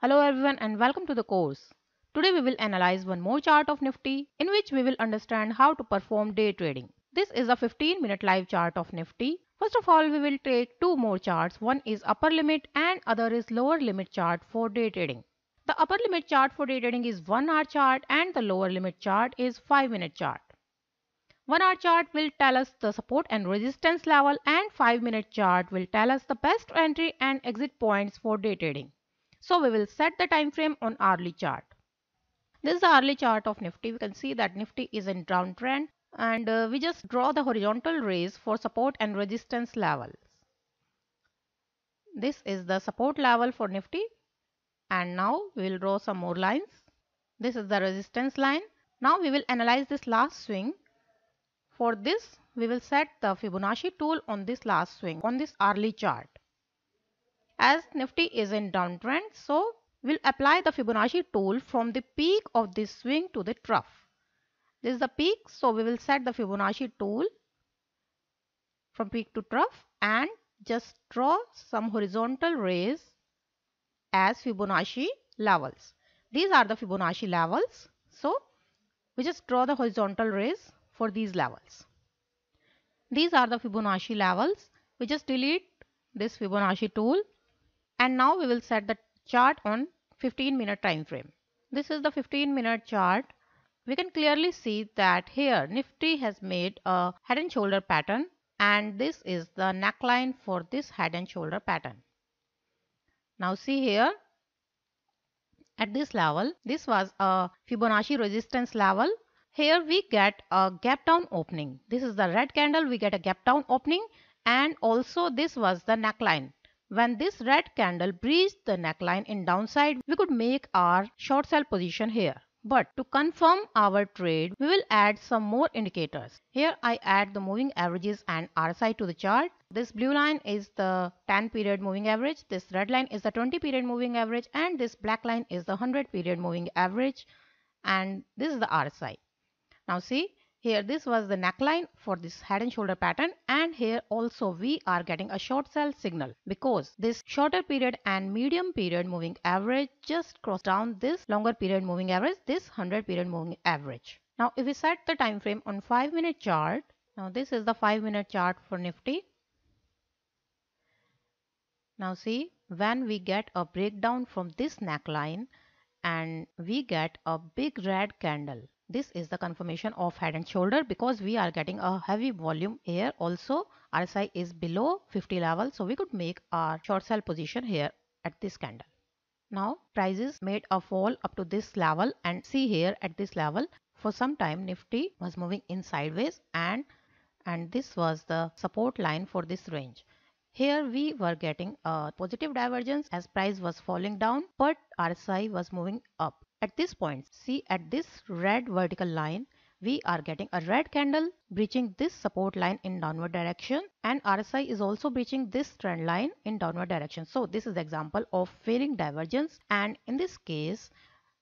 Hello everyone and welcome to the course. Today we will analyze one more chart of Nifty in which we will understand how to perform day trading. This is a 15 minute live chart of Nifty. First of all we will take two more charts. One is upper limit and other is lower limit chart for day trading. The upper limit chart for day trading is 1 hour chart and the lower limit chart is 5 minute chart. 1 hour chart will tell us the support and resistance level and 5 minute chart will tell us the best entry and exit points for day trading. So we will set the time frame on hourly chart. This is the hourly chart of Nifty. We can see that Nifty is in downtrend and uh, we just draw the horizontal rays for support and resistance levels. This is the support level for Nifty and now we will draw some more lines. This is the resistance line. Now we will analyze this last swing. For this we will set the Fibonacci tool on this last swing on this hourly chart as Nifty is in downtrend. So we'll apply the Fibonacci tool from the peak of this swing to the trough. This is the peak. So we will set the Fibonacci tool from peak to trough and just draw some horizontal rays as Fibonacci levels. These are the Fibonacci levels. So we just draw the horizontal rays for these levels. These are the Fibonacci levels. We just delete this Fibonacci tool and now we will set the chart on 15 minute time frame. This is the 15 minute chart. We can clearly see that here Nifty has made a head and shoulder pattern and this is the neckline for this head and shoulder pattern. Now see here at this level this was a Fibonacci resistance level. Here we get a gap down opening. This is the red candle we get a gap down opening and also this was the neckline when this red candle breached the neckline in downside, we could make our short sell position here. But to confirm our trade, we will add some more indicators. Here I add the moving averages and RSI to the chart. This blue line is the 10 period moving average, this red line is the 20 period moving average and this black line is the 100 period moving average and this is the RSI. Now see here this was the neckline for this head and shoulder pattern and here also we are getting a short sell signal because this shorter period and medium period moving average just cross down this longer period moving average this 100 period moving average. Now if we set the time frame on 5 minute chart now this is the 5 minute chart for Nifty. Now see when we get a breakdown from this neckline and we get a big red candle this is the confirmation of head and shoulder because we are getting a heavy volume here. Also, RSI is below 50 level. So we could make our short sell position here at this candle. Now prices made a fall up to this level and see here at this level for some time Nifty was moving in sideways and and this was the support line for this range. Here we were getting a positive divergence as price was falling down but RSI was moving up. At this point, see at this red vertical line, we are getting a red candle breaching this support line in downward direction and RSI is also breaching this trend line in downward direction. So this is the example of failing divergence and in this case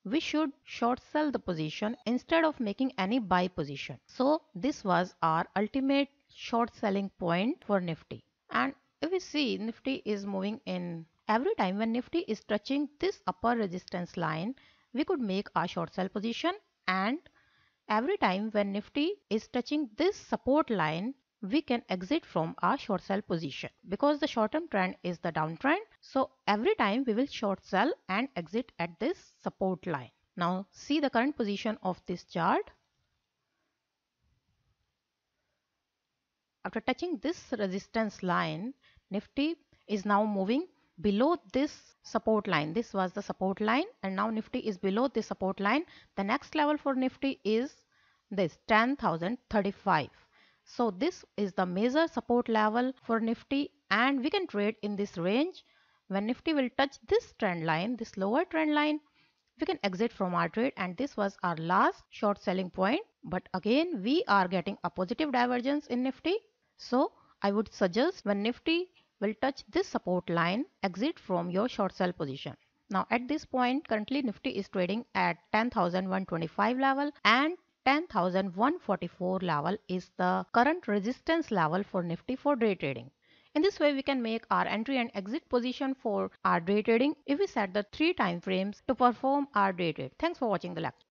we should short sell the position instead of making any buy position. So this was our ultimate short selling point for Nifty and if we see Nifty is moving in every time when Nifty is touching this upper resistance line we could make our short sell position and every time when nifty is touching this support line we can exit from our short sell position because the short term trend is the downtrend so every time we will short sell and exit at this support line now see the current position of this chart after touching this resistance line nifty is now moving below this support line this was the support line and now nifty is below this support line the next level for nifty is this 10035 so this is the major support level for nifty and we can trade in this range when nifty will touch this trend line this lower trend line we can exit from our trade and this was our last short selling point but again we are getting a positive divergence in nifty so i would suggest when nifty will touch this support line exit from your short sell position. Now at this point currently Nifty is trading at 10,125 level and 10,144 level is the current resistance level for Nifty for day trading. In this way we can make our entry and exit position for our day trading if we set the three time frames to perform our day trade. Thanks for watching the lecture.